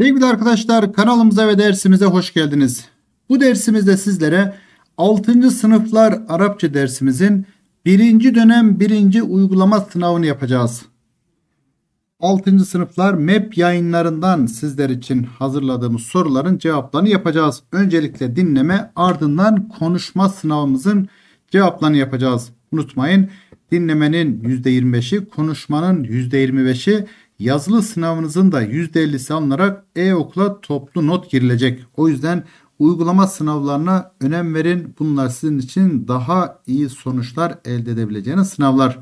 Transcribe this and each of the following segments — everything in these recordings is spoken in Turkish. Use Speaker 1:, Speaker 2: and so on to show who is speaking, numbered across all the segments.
Speaker 1: Sevgili arkadaşlar kanalımıza ve dersimize hoş geldiniz. Bu dersimizde sizlere 6. sınıflar Arapça dersimizin 1. dönem 1. uygulama sınavını yapacağız. 6. sınıflar MEP yayınlarından sizler için hazırladığımız soruların cevaplarını yapacağız. Öncelikle dinleme ardından konuşma sınavımızın cevaplarını yapacağız. Unutmayın dinlemenin %25'i konuşmanın %25'i Yazılı sınavınızın da %50'si alınarak e-okula toplu not girilecek. O yüzden uygulama sınavlarına önem verin. Bunlar sizin için daha iyi sonuçlar elde edebileceğiniz sınavlar.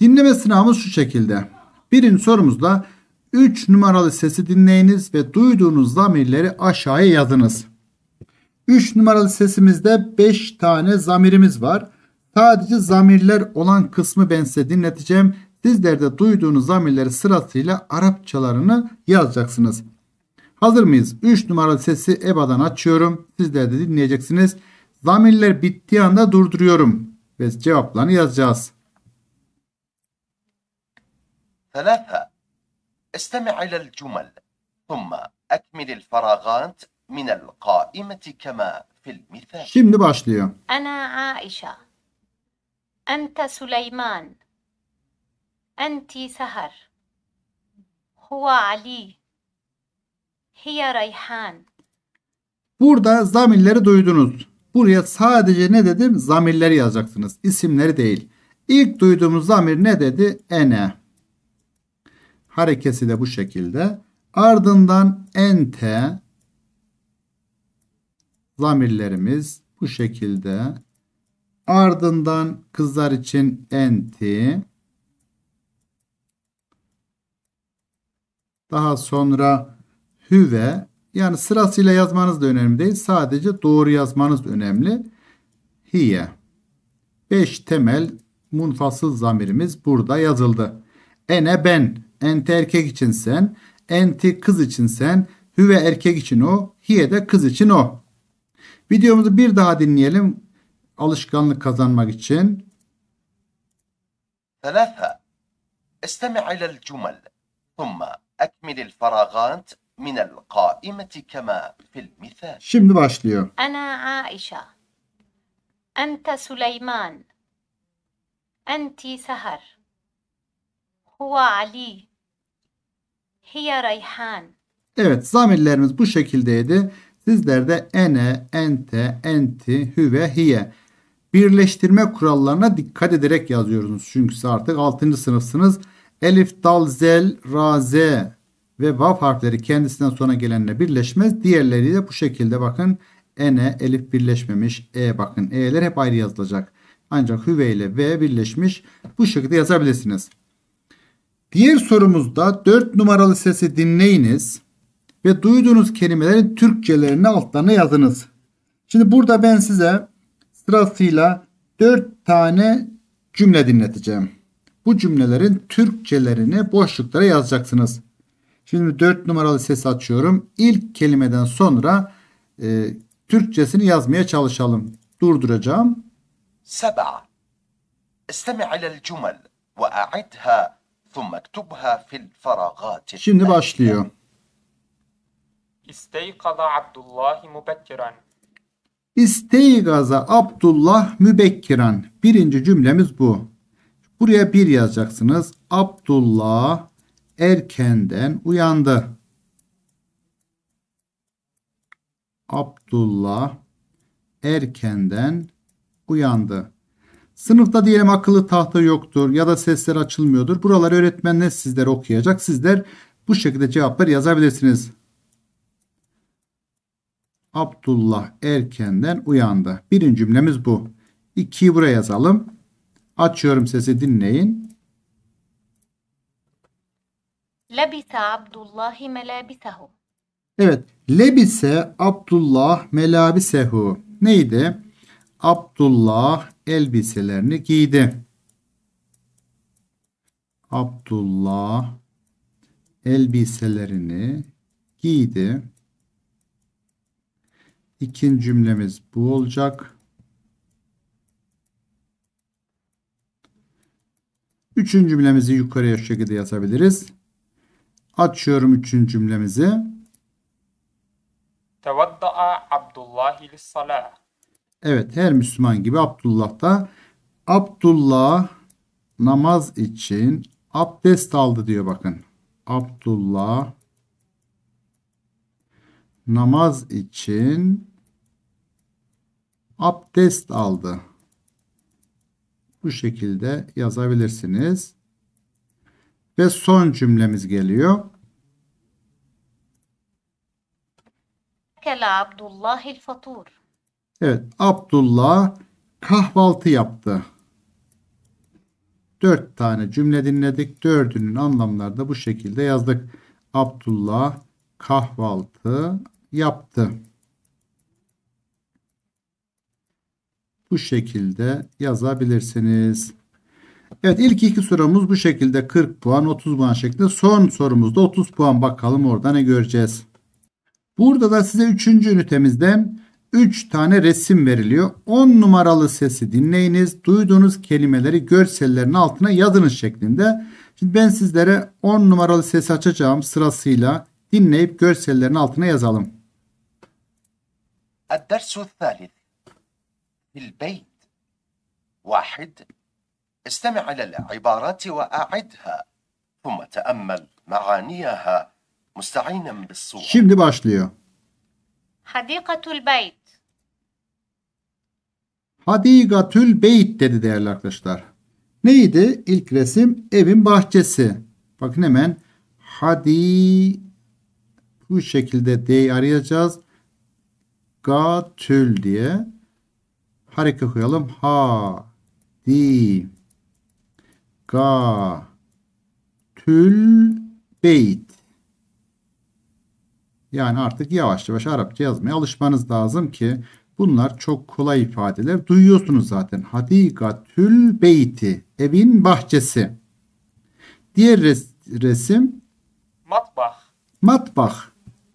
Speaker 1: Dinleme sınavımız şu şekilde. Birinci sorumuzda 3 numaralı sesi dinleyiniz ve duyduğunuz zamirleri aşağıya yazınız. 3 numaralı sesimizde 5 tane zamirimiz var. Sadece zamirler olan kısmı ben size dinleteceğim. Sizlerde duyduğunuz zamirleri sırasıyla Arapçalarını yazacaksınız. Hazır mıyız? 3 numaralı sesi EBA'dan açıyorum. Sizler de dinleyeceksiniz. Zamirler bittiği anda durduruyorum. Ve cevaplarını yazacağız. ثلاثة استمع إلى الجمل ثم أكمل الفراغات من القائمة كما في المثال. Şimdi başlıyor. Ana عائشة. أنت Süleyman. أنت سهر هو Ali, هي ريحان Burada zamirleri duydunuz. Buraya sadece ne dedim? Zamirleri yazacaksınız. İsimleri değil. İlk duyduğumuz zamir ne dedi? Ene. Harekesi de bu şekilde. Ardından ente zamirlerimiz bu şekilde. Ardından kızlar için enti. daha sonra hüve yani sırasıyla yazmanız da önemli değil. Sadece doğru yazmanız önemli. Hiye. 5 temel munfasıl zamirimiz burada yazıldı. Ene ben, ente erkek için sen, enti kız için sen, hüve erkek için o, hiye de kız için o. Videomuzu bir daha dinleyelim alışkanlık kazanmak için. ثلاثة استمع إلى الجمل ثم أكمل الفراغات من القائمة كما 'fil المثال Şimdi başlıyor. Ana عائشة أنت Süleyman, أنت سهر هو Ali, هي ريحان Evet zamirlerimiz bu şekildeydi. Sizler de ene, ente, enti, hüve, hiye birleştirme kurallarına dikkat ederek yazıyorsunuz. Çünkü siz artık 6. sınıfsınız. Elif, dal, zel, ra, z ve vav harfleri kendisinden sonra gelenle birleşmez. Diğerleri de bu şekilde bakın. Ene, elif birleşmemiş. E bakın. E'ler hep ayrı yazılacak. Ancak hüve ile v birleşmiş. Bu şekilde yazabilirsiniz. Diğer sorumuzda 4 numaralı sesi dinleyiniz ve duyduğunuz kelimelerin Türkçelerini altlarına yazınız. Şimdi burada ben size sırasıyla 4 tane cümle dinleteceğim bu cümlelerin Türkçelerini boşluklara yazacaksınız. Şimdi 4 numaralı ses açıyorum. İlk kelimeden sonra e, Türkçesini yazmaya çalışalım. Durduracağım. Seba. استمع إلى الجمل وأعدها ثم اكتبها في الفراغات Şimdi başlıyor. İsteykaza Abdullah mübekkiran. İsteykaza Abdullah mübekkiran. Birinci cümlemiz bu. Buraya 1 yazacaksınız. Abdullah erkenden uyandı. Abdullah erkenden uyandı. Sınıfta diyelim akıllı tahta yoktur ya da sesler açılmıyordur. Buraları öğretmenler sizler okuyacak. Sizler bu şekilde cevapları yazabilirsiniz. Abdullah erkenden uyandı. Birinci cümlemiz bu. 2'yi buraya yazalım. Açıyorum sesi dinleyin. Lebise Abdullah melabisehu. Evet. Lebise Abdullah melabisehu. Neydi? Abdullah elbiselerini giydi. Abdullah elbiselerini giydi. İkinci cümlemiz bu olacak. Üçüncü cümlemizi yukarıya şu şekilde yazabiliriz. Açıyorum üçüncü cümlemizi. Tevadda'a Abdullah salah. Evet her Müslüman gibi Abdullah da Abdullah namaz için abdest aldı diyor bakın. Abdullah namaz için abdest aldı bu şekilde yazabilirsiniz. Ve son cümlemiz geliyor. Kela Abdullah el fatur. Evet, Abdullah kahvaltı yaptı. Dört tane cümle dinledik. Dördünün anlamları da bu şekilde yazdık. Abdullah kahvaltı yaptı. bu şekilde yazabilirsiniz. Evet ilk iki sorumuz bu şekilde 40 puan 30 puan şeklinde. Son sorumuzda 30 puan bakalım orada ne göreceğiz. Burada da size 3. ünitemizde 3 tane resim veriliyor. 10 numaralı sesi dinleyiniz. Duyduğunuz kelimeleri görsellerin altına yazınız şeklinde. Şimdi ben sizlere 10 numaralı sesi açacağım sırasıyla dinleyip görsellerin altına yazalım. الدرس الثالث بالبيت واحد استمع إلى العبارات وأعدها ثم تأمل معانيها مستعينا بالصور Şimdi başlıyor. Hadikatul beyt. Hadigatül beyt dedi değerli arkadaşlar. Neydi? İlk resim evin bahçesi. Bakın hemen hadi bu şekilde D'yi arayacağız. Gatül diye Harika okuyalım. Ha, di, ga, tül, beyt. Yani artık yavaş yavaş Arapça yazmaya alışmanız lazım ki bunlar çok kolay ifadeler. Duyuyorsunuz zaten. Hadiga tül beyti. Evin bahçesi. Diğer res resim matbah. Matbah.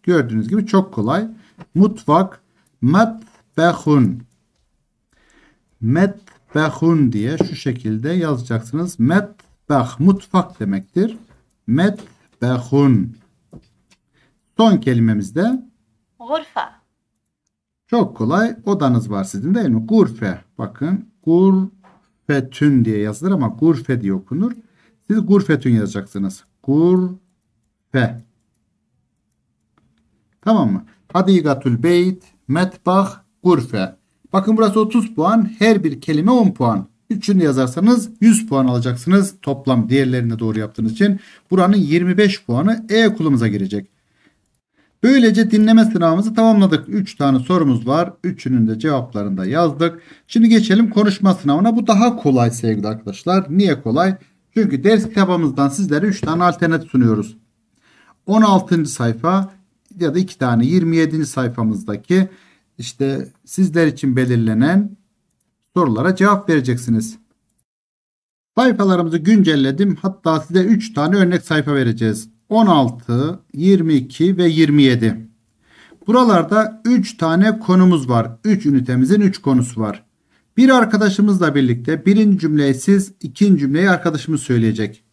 Speaker 1: Gördüğünüz gibi çok kolay. Mutfak matbahun. Metbehun diye şu şekilde yazacaksınız. Metbeh mutfak demektir. Metbehun. Son de. gurfa. Çok kolay. Odanız var sizin değil mi? Gurfe. Bakın gurfetün diye yazılır ama gurfe diye okunur. Siz gurfetün yazacaksınız. Gurfe. Tamam mı? Hadigatül beyt, metbah, gurfe. Bakın burası 30 puan. Her bir kelime 10 puan. Üçünü yazarsanız 100 puan alacaksınız. Toplam diğerlerini doğru yaptığınız için. Buranın 25 puanı E kulumuza girecek. Böylece dinleme sınavımızı tamamladık. 3 tane sorumuz var. Üçünün de cevaplarını da yazdık. Şimdi geçelim konuşma sınavına. Bu daha kolay sevgili arkadaşlar. Niye kolay? Çünkü ders kitabımızdan sizlere 3 tane alternatif sunuyoruz. 16. sayfa ya da 2 tane 27. sayfamızdaki işte sizler için belirlenen sorulara cevap vereceksiniz. Sayfalarımızı güncelledim. Hatta size 3 tane örnek sayfa vereceğiz. 16, 22 ve 27. Buralarda 3 tane konumuz var. 3 ünitemizin 3 konusu var. Bir arkadaşımızla birlikte birinci cümleyi siz, ikinci cümleyi arkadaşımız söyleyecek.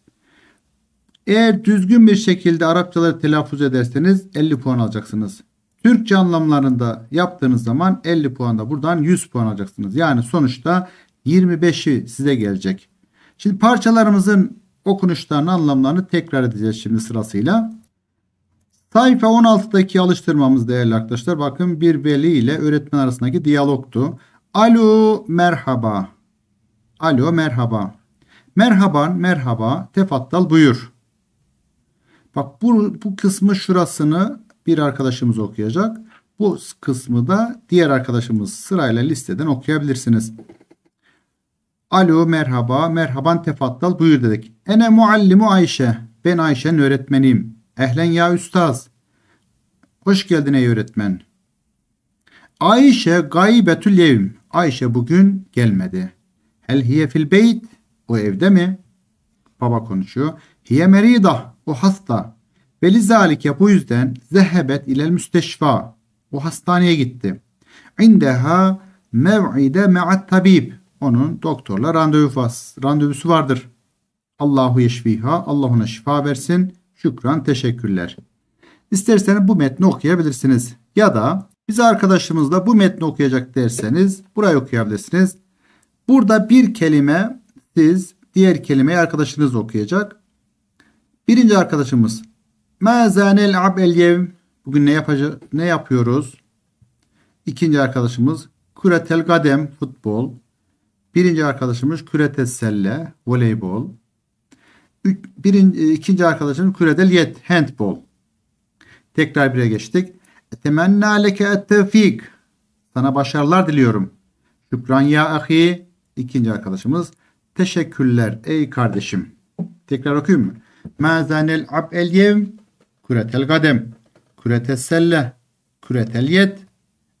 Speaker 1: Eğer düzgün bir şekilde Arapçaları telaffuz ederseniz 50 puan alacaksınız. Türkçe anlamlarında yaptığınız zaman 50 puan da buradan 100 puan alacaksınız. Yani sonuçta 25'i size gelecek. Şimdi parçalarımızın okunuşlarını anlamlarını tekrar edeceğiz şimdi sırasıyla. Sayfa 16'daki alıştırmamız değerli arkadaşlar. Bakın bir veli ile öğretmen arasındaki diyalogtu. Alo merhaba. Alo merhaba. Merhaban merhaba tefattal buyur. Bak bu, bu kısmı şurasını bir arkadaşımız okuyacak. Bu kısmı da diğer arkadaşımız sırayla listeden okuyabilirsiniz. Alo merhaba merhaban tefattal buyur dedik. Ene muallimu Ayşe. Ben Ayşe'nin öğretmeniyim. Ehlen ya üstaz. Hoş geldin ey öğretmen. Ayşe gaybetül yevm. Ayşe bugün gelmedi. Hel hiye fil beyt. O evde mi? Baba konuşuyor. Hiye merida. O hasta. Ve lizalike bu yüzden zehebet ile müsteşfa. O hastaneye gitti. İndeha mev'ide me'at tabib. Onun doktorla randevu vas, randevusu vardır. Allahu yeşfiha. Allah ona şifa versin. Şükran teşekkürler. İsterseniz bu metni okuyabilirsiniz. Ya da biz arkadaşımızla bu metni okuyacak derseniz burayı okuyabilirsiniz. Burada bir kelime siz diğer kelimeyi arkadaşınız okuyacak. Birinci arkadaşımız Ma zanel ab el Bugün ne yapacağız? Ne yapıyoruz? İkinci arkadaşımız küretel gadem futbol. Birinci arkadaşımız küretel selle voleybol. Üç, birinci, e, ikinci arkadaşımız küretel yet handbol. Tekrar bire geçtik. Temenna leke et tevfik. Sana başarılar diliyorum. Şükran ya ahi. İkinci arkadaşımız. Teşekkürler ey kardeşim. Tekrar okuyayım mı? Ma ab el yevm Küretel gadem. Küretel selle. Küretel yet.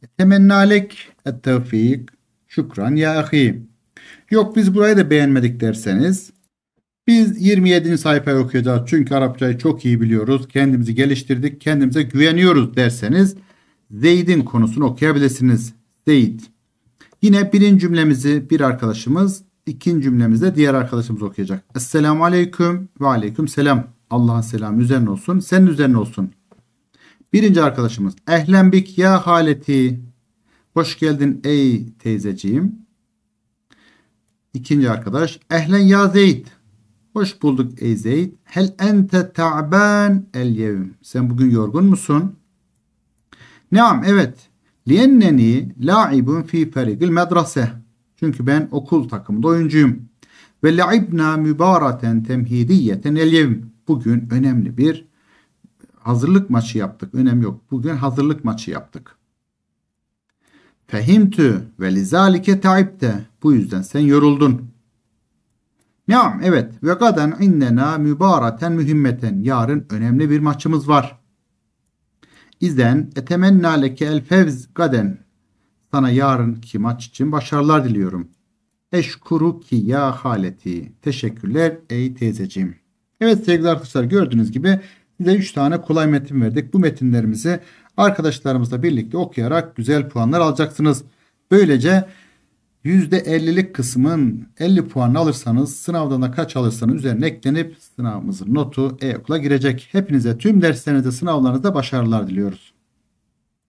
Speaker 1: E, Temenni alek. Et tevfik. Şükran ya ahi. Yok biz burayı da beğenmedik derseniz. Biz 27. sayfayı okuyacağız. Çünkü Arapçayı çok iyi biliyoruz. Kendimizi geliştirdik. Kendimize güveniyoruz derseniz. Zeyd'in konusunu okuyabilirsiniz. Zeyd. Yine birinci cümlemizi bir arkadaşımız, ikinci cümlemizi de diğer arkadaşımız okuyacak. Esselamu Aleyküm ve Aleyküm Selam. Allah'ın selamı üzerine olsun. Senin üzerine olsun. Birinci arkadaşımız. Ehlenbik ya haleti. Hoş geldin ey teyzeciğim. İkinci arkadaş. Ehlen ya Zeyd. Hoş bulduk ey Zeyd. Hel ente ta'ban el yevm. Sen bugün yorgun musun? Neam, evet. Lienneni la'ibun fi ferigil medrese. Çünkü ben okul takımında oyuncuyum. Ve la'ibna mübareten temhidiyeten el yevm bugün önemli bir hazırlık maçı yaptık. Önem yok. Bugün hazırlık maçı yaptık. Fehimtü ve lizalike taibte. Bu yüzden sen yoruldun. Naam evet. Ve gaden innena mübareten mühimmeten. Yarın önemli bir maçımız var. İzden etemenna leke el fevz gaden. Sana yarınki maç için başarılar diliyorum. Eşkuru ki ya haleti. Teşekkürler ey teyzeciğim. Evet sevgili arkadaşlar gördüğünüz gibi size 3 tane kolay metin verdik. Bu metinlerimizi arkadaşlarımızla birlikte okuyarak güzel puanlar alacaksınız. Böylece %50'lik kısmın 50 puan alırsanız sınavdan da kaç alırsanız üzerine eklenip sınavımızın notu e-okula girecek. Hepinize tüm derslerinizde sınavlarınızda başarılar diliyoruz.